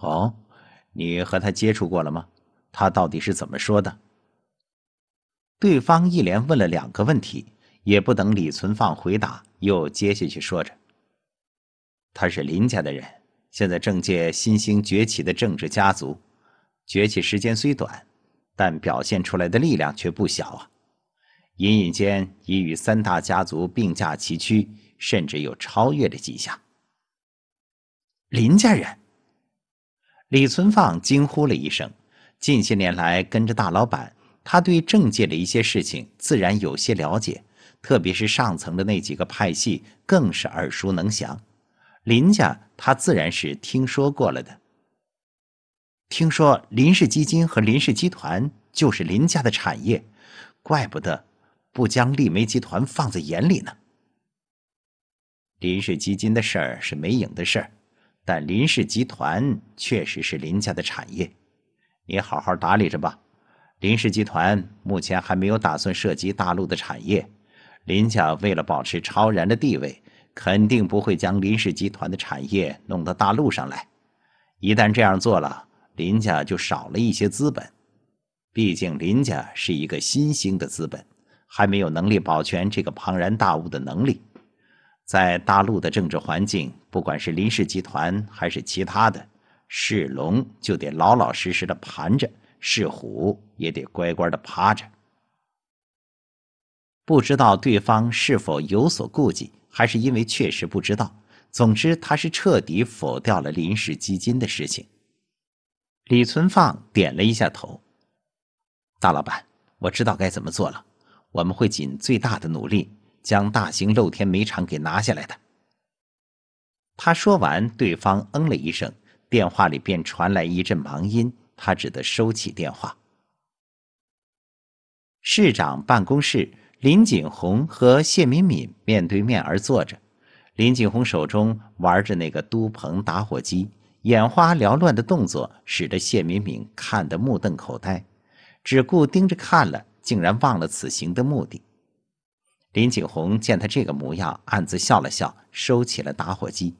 哦，你和他接触过了吗？他到底是怎么说的？对方一连问了两个问题，也不等李存放回答，又接下去说着：“他是林家的人，现在政界新兴崛起的政治家族，崛起时间虽短，但表现出来的力量却不小啊，隐隐间已与三大家族并驾齐驱，甚至有超越的迹象。”林家人。李存放惊呼了一声，近些年来跟着大老板，他对政界的一些事情自然有些了解，特别是上层的那几个派系更是耳熟能详。林家他自然是听说过了的。听说林氏基金和林氏集团就是林家的产业，怪不得不将立梅集团放在眼里呢。林氏基金的事儿是没影的事儿。但林氏集团确实是林家的产业，你好好打理着吧。林氏集团目前还没有打算涉及大陆的产业，林家为了保持超然的地位，肯定不会将林氏集团的产业弄到大陆上来。一旦这样做了，林家就少了一些资本。毕竟林家是一个新兴的资本，还没有能力保全这个庞然大物的能力。在大陆的政治环境，不管是林氏集团还是其他的，是龙就得老老实实的盘着，是虎也得乖乖的趴着。不知道对方是否有所顾忌，还是因为确实不知道。总之，他是彻底否掉了林氏基金的事情。李存放点了一下头：“大老板，我知道该怎么做了，我们会尽最大的努力。”将大型露天煤场给拿下来的，他说完，对方嗯了一声，电话里便传来一阵忙音，他只得收起电话。市长办公室，林锦洪和谢敏敏面对面而坐着，林锦洪手中玩着那个都鹏打火机，眼花缭乱的动作使得谢敏敏看得目瞪口呆，只顾盯着看了，竟然忘了此行的目的。林锦洪见他这个模样，暗自笑了笑，收起了打火机。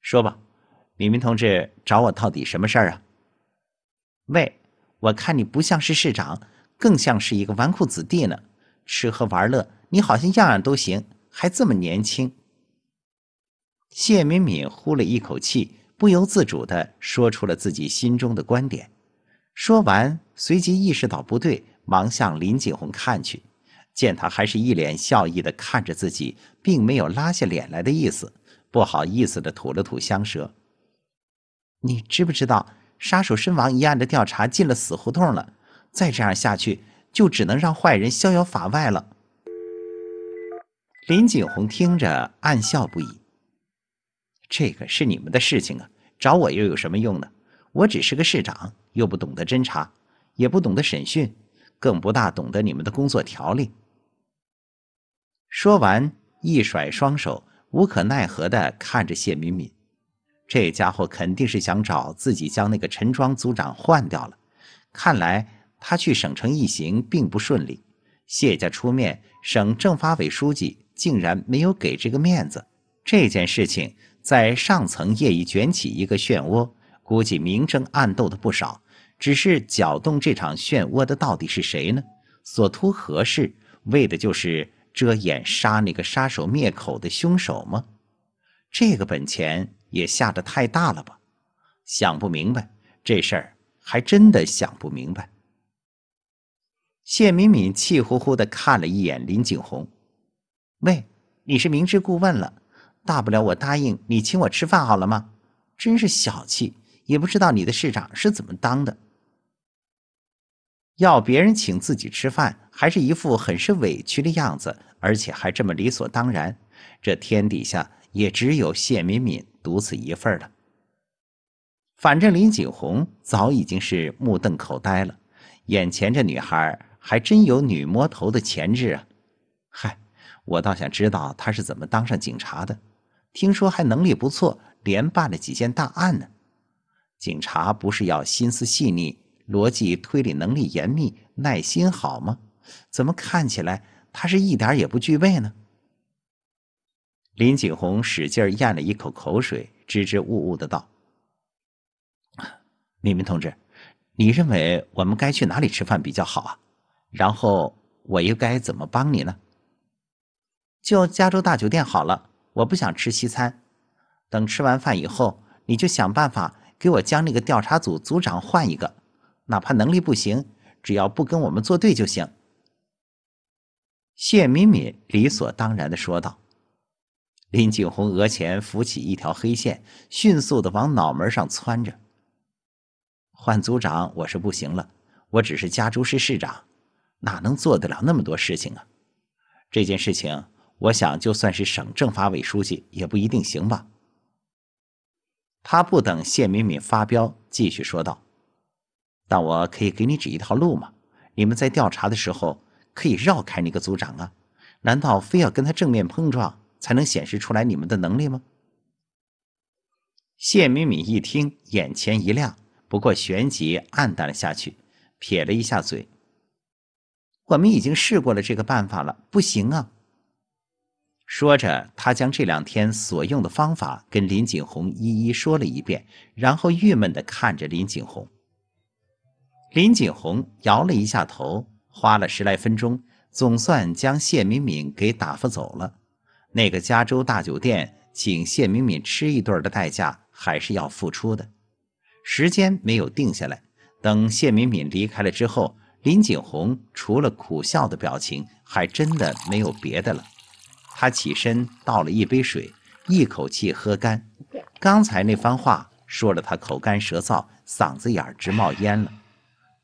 说吧，李明同志找我到底什么事儿啊？喂，我看你不像是市长，更像是一个纨绔子弟呢。吃喝玩乐，你好像样样都行，还这么年轻。谢敏敏呼了一口气，不由自主地说出了自己心中的观点。说完，随即意识到不对，忙向林锦洪看去。见他还是一脸笑意的看着自己，并没有拉下脸来的意思，不好意思的吐了吐香舌。你知不知道，杀手身亡一案的调查进了死胡同了，再这样下去，就只能让坏人逍遥法外了。林锦洪听着暗笑不已。这个是你们的事情啊，找我又有什么用呢？我只是个市长，又不懂得侦查，也不懂得审讯，更不大懂得你们的工作条例。说完，一甩双手，无可奈何地看着谢敏敏。这家伙肯定是想找自己将那个陈庄族长换掉了。看来他去省城一行并不顺利。谢家出面，省政法委书记竟然没有给这个面子。这件事情在上层业已卷起一个漩涡，估计明争暗斗的不少。只是搅动这场漩涡的到底是谁呢？所图何事？为的就是……遮掩杀那个杀手灭口的凶手吗？这个本钱也下的太大了吧！想不明白，这事儿还真的想不明白。谢敏敏气呼呼的看了一眼林景洪：“喂，你是明知故问了？大不了我答应你请我吃饭好了吗？真是小气，也不知道你的市长是怎么当的。要别人请自己吃饭，还是一副很是委屈的样子。”而且还这么理所当然，这天底下也只有谢敏敏独此一份了。反正林景洪早已经是目瞪口呆了，眼前这女孩还真有女魔头的潜质啊！嗨，我倒想知道她是怎么当上警察的，听说还能力不错，连办了几件大案呢。警察不是要心思细腻、逻辑推理能力严密、耐心好吗？怎么看起来？他是一点也不具备呢。林锦洪使劲咽了一口口水，支支吾吾的道：“明明同志，你认为我们该去哪里吃饭比较好啊？然后我又该怎么帮你呢？就加州大酒店好了。我不想吃西餐。等吃完饭以后，你就想办法给我将那个调查组组长换一个，哪怕能力不行，只要不跟我们作对就行。”谢敏敏理所当然的说道：“林景洪额前浮起一条黑线，迅速的往脑门上窜着。换组长我是不行了，我只是嘉州市市长，哪能做得了那么多事情啊？这件事情，我想就算是省政法委书记也不一定行吧。”他不等谢敏敏发飙，继续说道：“但我可以给你指一条路嘛，你们在调查的时候。”可以绕开那个组长啊？难道非要跟他正面碰撞才能显示出来你们的能力吗？谢敏敏一听，眼前一亮，不过旋即暗淡了下去，撇了一下嘴。我们已经试过了这个办法了，不行啊！说着，他将这两天所用的方法跟林锦洪一一说了一遍，然后郁闷的看着林锦洪。林锦洪摇了一下头。花了十来分钟，总算将谢敏敏给打发走了。那个加州大酒店请谢敏敏吃一顿的代价还是要付出的。时间没有定下来，等谢敏敏离开了之后，林锦洪除了苦笑的表情，还真的没有别的了。他起身倒了一杯水，一口气喝干。刚才那番话说了，他口干舌燥，嗓子眼儿直冒烟了。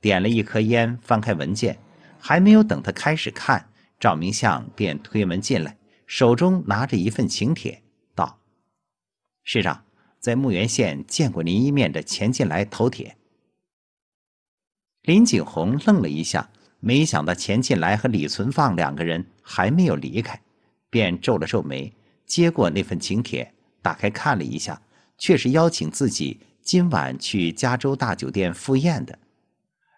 点了一颗烟，翻开文件。还没有等他开始看，赵明相便推门进来，手中拿着一份请帖，道：“市长，在牧原县见过您一面的钱进来投帖。”林景洪愣了一下，没想到钱进来和李存放两个人还没有离开，便皱了皱眉，接过那份请帖，打开看了一下，却是邀请自己今晚去加州大酒店赴宴的。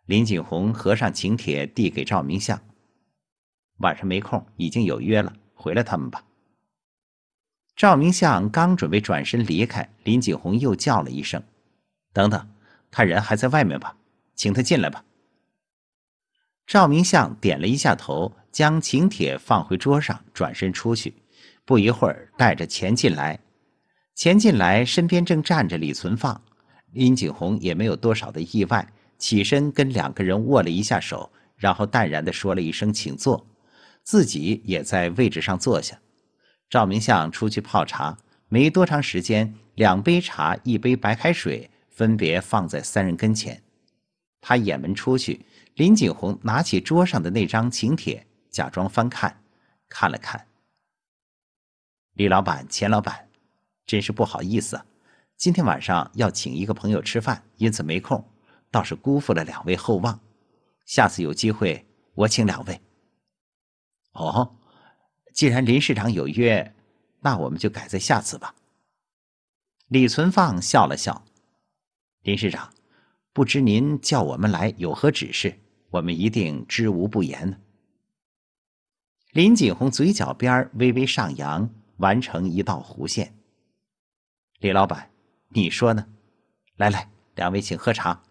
林锦洪合上请帖，递给赵明相：“晚上没空，已经有约了，回来他们吧。”赵明相刚准备转身离开，林锦洪又叫了一声：“等等，他人还在外面吧？请他进来吧。”赵明相点了一下头，将请帖放回桌上，转身出去。不一会儿，带着钱进来。钱进来身边正站着李存放，林锦洪也没有多少的意外。起身跟两个人握了一下手，然后淡然的说了一声“请坐”，自己也在位置上坐下。赵明相出去泡茶，没多长时间，两杯茶，一杯白开水，分别放在三人跟前。他掩门出去，林锦洪拿起桌上的那张请帖，假装翻看，看了看。李老板、钱老板，真是不好意思，啊，今天晚上要请一个朋友吃饭，因此没空。倒是辜负了两位厚望，下次有机会我请两位。哦，既然林市长有约，那我们就改在下次吧。李存放笑了笑，林市长，不知您叫我们来有何指示？我们一定知无不言。林锦洪嘴角边微微上扬，完成一道弧线。李老板，你说呢？来来，两位请喝茶。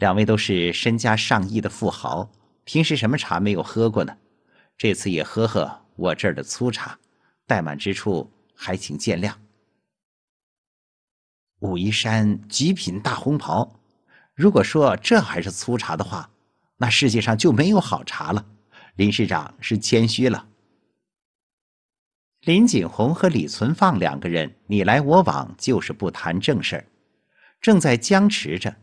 两位都是身家上亿的富豪，平时什么茶没有喝过呢？这次也喝喝我这儿的粗茶，怠慢之处还请见谅。武夷山极品大红袍，如果说这还是粗茶的话，那世界上就没有好茶了。林市长是谦虚了。林锦洪和李存放两个人你来我往，就是不谈正事儿，正在僵持着。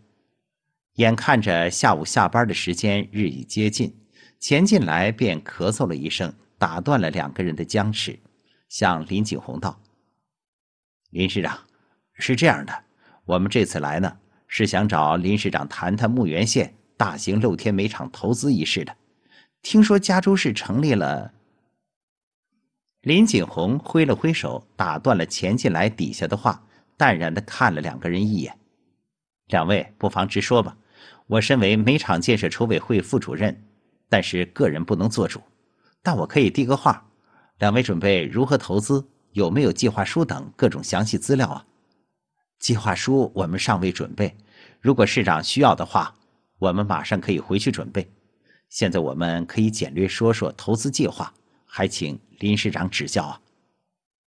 眼看着下午下班的时间日益接近，钱进来便咳嗽了一声，打断了两个人的僵持，向林锦洪道：“林市长，是这样的，我们这次来呢，是想找林市长谈谈牧原县大型露天煤场投资一事的。听说加州市成立了。”林锦洪挥了挥手，打断了钱进来底下的话，淡然的看了两个人一眼：“两位不妨直说吧。”我身为煤厂建设筹委会副主任，但是个人不能做主，但我可以递个话：两位准备如何投资？有没有计划书等各种详细资料啊？计划书我们尚未准备，如果市长需要的话，我们马上可以回去准备。现在我们可以简略说说投资计划，还请林市长指教啊。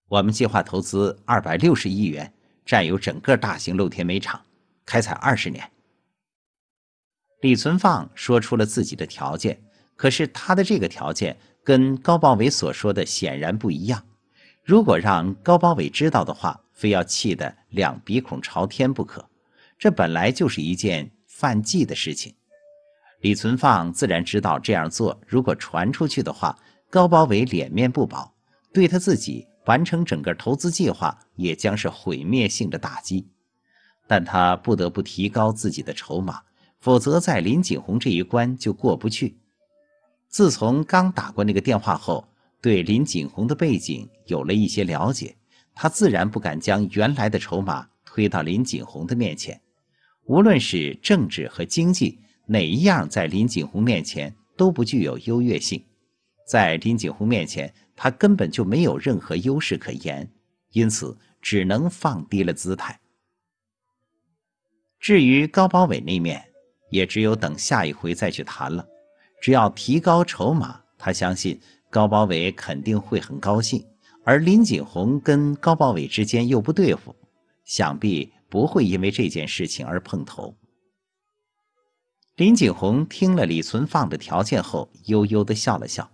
我们计划投资二百六十亿元，占有整个大型露天煤厂，开采二十年。李存放说出了自己的条件，可是他的这个条件跟高宝伟所说的显然不一样。如果让高宝伟知道的话，非要气得两鼻孔朝天不可。这本来就是一件犯忌的事情。李存放自然知道这样做，如果传出去的话，高宝伟脸面不保，对他自己完成整个投资计划也将是毁灭性的打击。但他不得不提高自己的筹码。否则，在林锦洪这一关就过不去。自从刚打过那个电话后，对林锦洪的背景有了一些了解，他自然不敢将原来的筹码推到林锦洪的面前。无论是政治和经济，哪一样在林锦洪面前都不具有优越性。在林锦洪面前，他根本就没有任何优势可言，因此只能放低了姿态。至于高保伟那面，也只有等下一回再去谈了。只要提高筹码，他相信高宝伟肯定会很高兴。而林锦洪跟高宝伟之间又不对付，想必不会因为这件事情而碰头。林锦洪听了李存放的条件后，悠悠的笑了笑。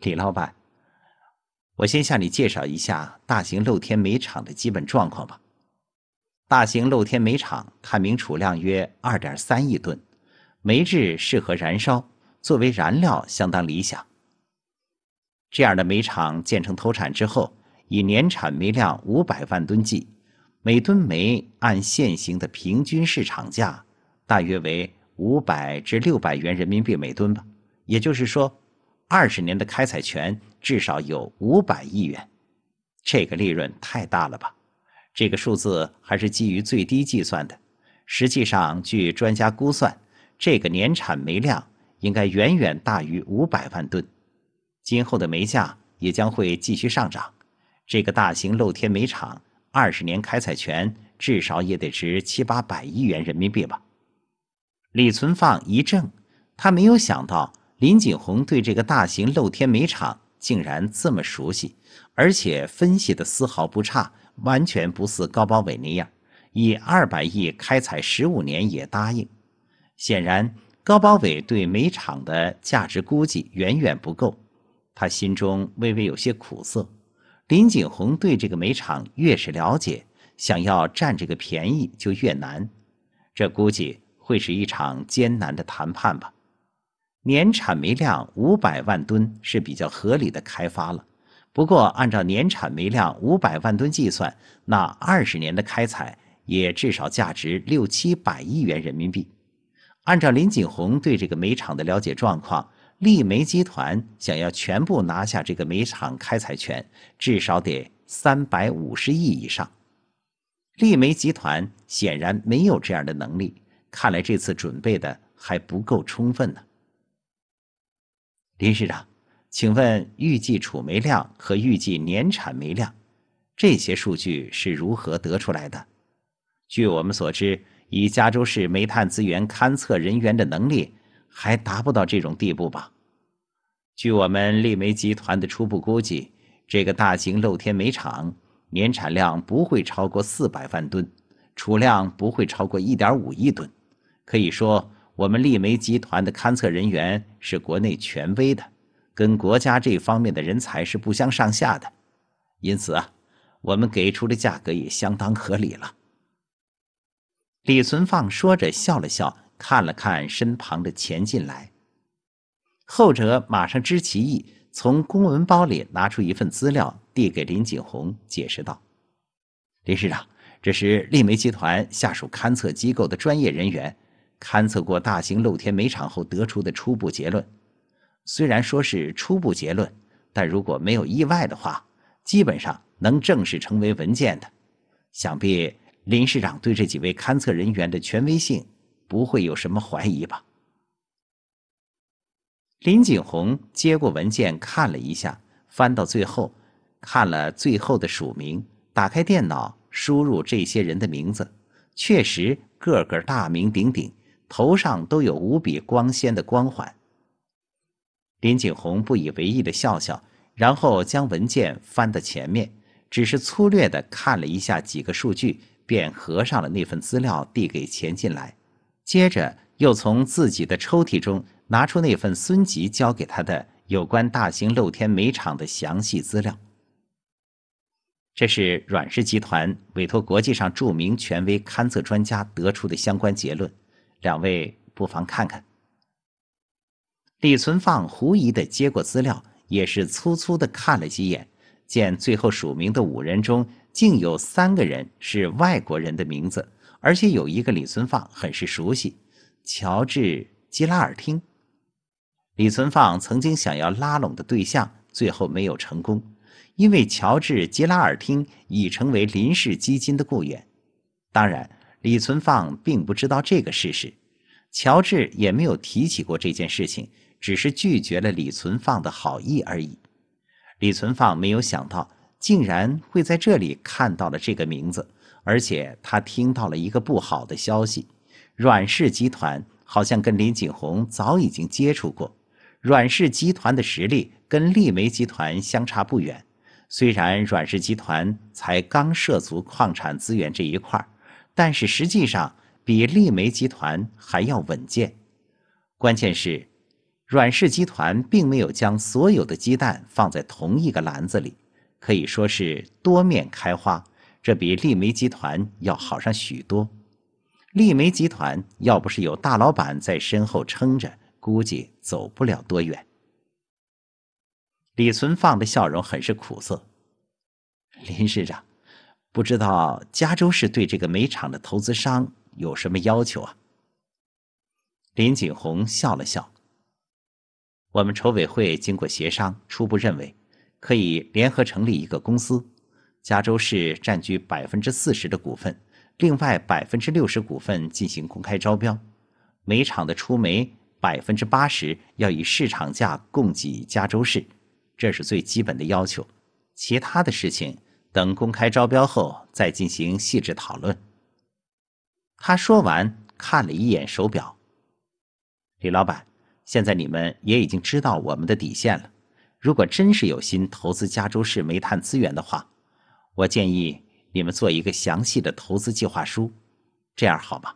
李老板，我先向你介绍一下大型露天煤场的基本状况吧。大型露天煤场看明储量约二点三亿吨，煤质适合燃烧，作为燃料相当理想。这样的煤厂建成投产之后，以年产煤量五百万吨计，每吨煤按现行的平均市场价，大约为五百至六百元人民币每吨吧。也就是说，二十年的开采权至少有五百亿元，这个利润太大了吧？这个数字还是基于最低计算的，实际上，据专家估算，这个年产煤量应该远远大于五百万吨。今后的煤价也将会继续上涨。这个大型露天煤场二十年开采权至少也得值七八百亿元人民币吧？李存放一怔，他没有想到林锦洪对这个大型露天煤场竟然这么熟悉，而且分析的丝毫不差。完全不似高宝伟那样，以二百亿开采十五年也答应。显然，高宝伟对煤厂的价值估计远远不够，他心中微微有些苦涩。林景洪对这个煤厂越是了解，想要占这个便宜就越难。这估计会是一场艰难的谈判吧。年产煤量五百万吨是比较合理的开发了。不过，按照年产煤量五百万吨计算，那二十年的开采也至少价值六七百亿元人民币。按照林锦洪对这个煤厂的了解状况，利煤集团想要全部拿下这个煤厂开采权，至少得三百五十亿以上。利煤集团显然没有这样的能力，看来这次准备的还不够充分呢。林市长。请问预计储煤量和预计年产煤量，这些数据是如何得出来的？据我们所知，以加州市煤炭资源勘测人员的能力，还达不到这种地步吧？据我们立煤集团的初步估计，这个大型露天煤场年产量不会超过四百万吨，储量不会超过一点五亿吨。可以说，我们立煤集团的勘测人员是国内权威的。跟国家这方面的人才是不相上下的，因此啊，我们给出的价格也相当合理了。李存放说着笑了笑，看了看身旁的钱进来，后者马上知其意，从公文包里拿出一份资料递给林锦洪，解释道：“林市长，这是利煤集团下属勘测机构的专业人员勘测过大型露天煤场后得出的初步结论。”虽然说是初步结论，但如果没有意外的话，基本上能正式成为文件的。想必林市长对这几位勘测人员的权威性不会有什么怀疑吧？林锦洪接过文件看了一下，翻到最后，看了最后的署名，打开电脑输入这些人的名字，确实个个大名鼎鼎，头上都有无比光鲜的光环。林锦洪不以为意地笑笑，然后将文件翻到前面，只是粗略地看了一下几个数据，便合上了那份资料，递给钱进来。接着又从自己的抽屉中拿出那份孙吉交给他的有关大型露天煤场的详细资料。这是阮氏集团委托国际上著名权威勘测专家得出的相关结论，两位不妨看看。李存放狐疑的接过资料，也是粗粗的看了几眼，见最后署名的五人中，竟有三个人是外国人的名字，而且有一个李存放很是熟悉，乔治·吉拉尔汀。李存放曾经想要拉拢的对象，最后没有成功，因为乔治·吉拉尔汀已成为林氏基金的雇员。当然，李存放并不知道这个事实，乔治也没有提起过这件事情。只是拒绝了李存放的好意而已。李存放没有想到，竟然会在这里看到了这个名字，而且他听到了一个不好的消息：阮氏集团好像跟林锦宏早已经接触过。阮氏集团的实力跟立煤集团相差不远，虽然阮氏集团才刚涉足矿产资源这一块儿，但是实际上比立煤集团还要稳健。关键是。阮氏集团并没有将所有的鸡蛋放在同一个篮子里，可以说是多面开花。这比立煤集团要好上许多。立煤集团要不是有大老板在身后撑着，估计走不了多远。李存放的笑容很是苦涩。林市长，不知道加州市对这个煤厂的投资商有什么要求啊？林锦洪笑了笑。我们筹委会经过协商，初步认为，可以联合成立一个公司，加州市占据百分之四十的股份，另外百分之六十股份进行公开招标。每场的出煤百分之八十要以市场价供给加州市，这是最基本的要求。其他的事情等公开招标后再进行细致讨论。他说完，看了一眼手表，李老板。现在你们也已经知道我们的底线了。如果真是有心投资加州市煤炭资源的话，我建议你们做一个详细的投资计划书，这样好吗？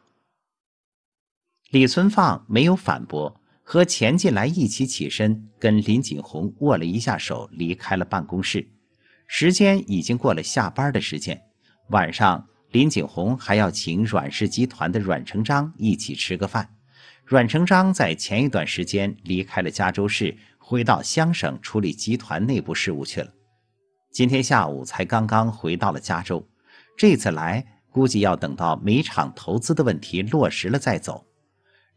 李存放没有反驳，和钱进来一起起身，跟林锦红握了一下手，离开了办公室。时间已经过了下班的时间，晚上林锦红还要请阮氏集团的阮成章一起吃个饭。阮成章在前一段时间离开了加州市，回到乡省处理集团内部事务去了。今天下午才刚刚回到了加州，这次来估计要等到煤厂投资的问题落实了再走。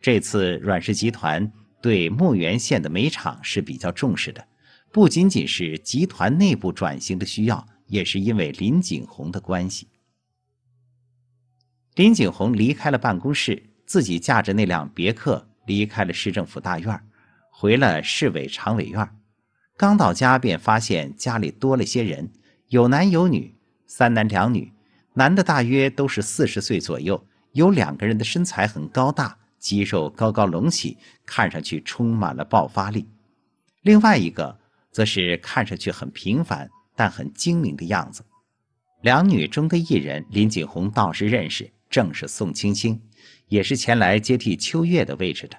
这次阮氏集团对牧原县的煤厂是比较重视的，不仅仅是集团内部转型的需要，也是因为林景洪的关系。林景洪离开了办公室。自己驾着那辆别克离开了市政府大院，回了市委常委院。刚到家便发现家里多了些人，有男有女，三男两女。男的大约都是四十岁左右，有两个人的身材很高大，肌肉高高隆起，看上去充满了爆发力；另外一个则是看上去很平凡但很精明的样子。两女中的一人，林锦洪倒是认识。正是宋青青，也是前来接替秋月的位置的。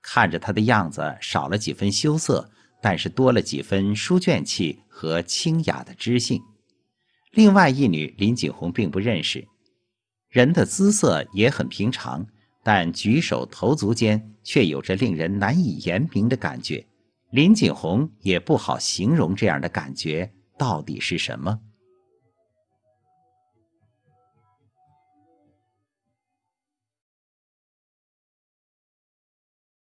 看着她的样子，少了几分羞涩，但是多了几分书卷气和清雅的知性。另外一女林锦红并不认识，人的姿色也很平常，但举手投足间却有着令人难以言明的感觉。林锦红也不好形容这样的感觉到底是什么。